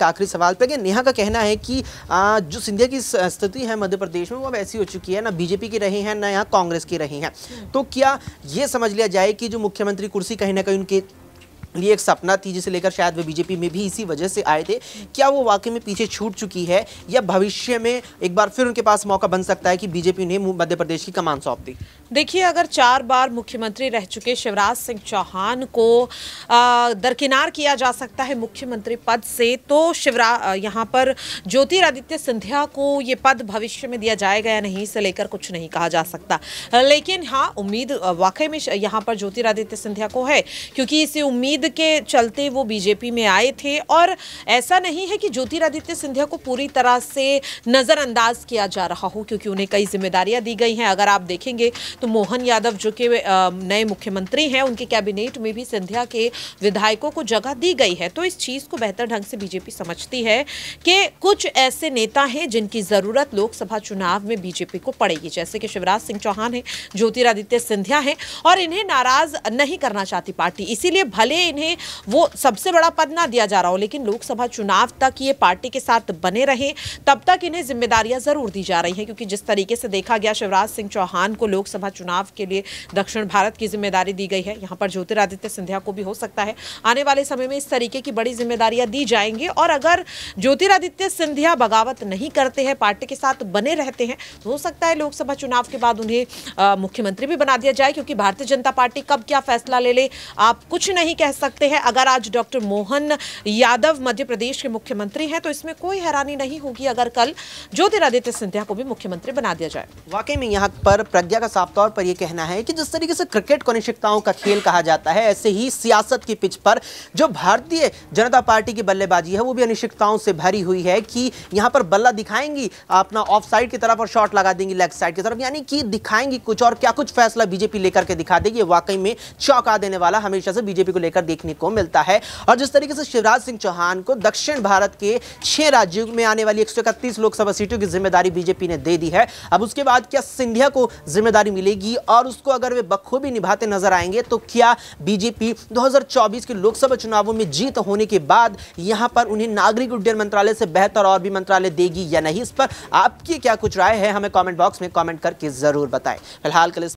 का आखिरी सवाल पे नेहा का कहना है कि आ, जो सिंधिया की स्थिति है मध्य प्रदेश में वो अब ऐसी हो चुकी है ना बीजेपी की रही है ना यहाँ कांग्रेस की रही है तो क्या ये समझ लिया जाए कि जो मुख्यमंत्री कुर्सी कहीं ना कहीं उनके ये एक सपना थी जिसे लेकर शायद वे बीजेपी में भी इसी वजह से आए थे क्या वो वाकई में पीछे छूट चुकी है या भविष्य में एक बार फिर उनके पास मौका बन सकता है कि बीजेपी ने मध्य प्रदेश की कमान सौंप दी देखिए अगर चार बार मुख्यमंत्री रह चुके शिवराज सिंह चौहान को दरकिनार किया जा सकता है मुख्यमंत्री पद से तो शिवराज यहाँ पर ज्योतिरादित्य सिंधिया को ये पद भविष्य में दिया जाएगा या नहीं इसे लेकर कुछ नहीं कहा जा सकता लेकिन हाँ उम्मीद वाकई में यहाँ पर ज्योतिरादित्य सिंधिया को है क्योंकि इसे उम्मीद उम्मीद के चलते वो बीजेपी में आए थे और ऐसा नहीं है कि ज्योतिरादित्य सिंधिया को पूरी तरह से नज़रअंदाज किया जा रहा हो क्योंकि उन्हें कई जिम्मेदारियां दी गई हैं अगर आप देखेंगे तो मोहन यादव जो कि नए मुख्यमंत्री हैं उनके कैबिनेट में भी सिंधिया के विधायकों को जगह दी गई है तो इस चीज़ को बेहतर ढंग से बीजेपी समझती है कि कुछ ऐसे नेता हैं जिनकी ज़रूरत लोकसभा चुनाव में बीजेपी को पड़ेगी जैसे कि शिवराज सिंह चौहान हैं ज्योतिरादित्य सिंधिया हैं और इन्हें नाराज़ नहीं करना चाहती पार्टी इसीलिए भले इन्हें वो सबसे बड़ा पद ना दिया जा रहा हो लेकिन लोकसभा चुनाव तक ये पार्टी के साथ बने रहे तब तक इन्हें जिम्मेदारियां ज़रूर दी जा रही हैं क्योंकि जिस तरीके से देखा गया शिवराज सिंह चौहान को लोकसभा चुनाव के लिए दक्षिण भारत की जिम्मेदारी दी गई है यहाँ पर ज्योतिरादित्य सिंधिया को भी हो सकता है आने वाले समय में इस तरीके की बड़ी जिम्मेदारियां दी जाएंगी और अगर ज्योतिरादित्य सिंधिया बगावत नहीं करते हैं पार्टी के साथ बने रहते हैं तो हो सकता है लोकसभा चुनाव के बाद उन्हें मुख्यमंत्री भी बना दिया जाए क्योंकि भारतीय जनता पार्टी कब क्या फैसला ले ले आप कुछ नहीं कह सकते हैं अगर आज डॉक्टर मोहन यादव मध्य प्रदेश के मुख्यमंत्री हैं तो इसमें कोई हैरानी नहीं होगी अगर कल ज्योतिरादित्य सिंधिया को भी मुख्यमंत्री बना दिया जाए वाकई में यहाँ पर प्रज्ञा का साफ तौर पर यह कहना है कि जिस तरीके से क्रिकेट को अनिश्चितताओं का खेल कहा जाता है ऐसे ही सियासत की पिच पर जो भारतीय जनता पार्टी की बल्लेबाजी है वो भी अनिश्चितताओं से भरी हुई है कि यहाँ पर बल्ला दिखाएंगी अपना ऑफ साइड की तरफ और शॉट लगा देंगी लेग साइड की तरफ यानी कि दिखाएंगी कुछ और क्या कुछ फैसला बीजेपी लेकर के दिखा देगी वाकई में चौंका देने वाला हमेशा से बीजेपी को लेकर देखने को मिलता है और जिस तरीके से शिवराज सिंह चौहान को दक्षिण भारत के छह राज्यों में आने वाली एक लोकसभा सीटों की जिम्मेदारी बीजेपी ने दे दी है अब उसके बाद क्या सिंधिया को जिम्मेदारी मिलेगी और उसको अगर वे बखूबी निभाते नजर आएंगे तो क्या बीजेपी दो के लोकसभा चुनावों में जीत होने के बाद यहां पर उन्हें नागरिक उड्डयन मंत्रालय से बेहतर और भी मंत्रालय देगी या नहीं इस पर आपकी क्या कुछ राय है हमें कॉमेंट बॉक्स में कॉमेंट करके जरूर बताएं फिलहाल कल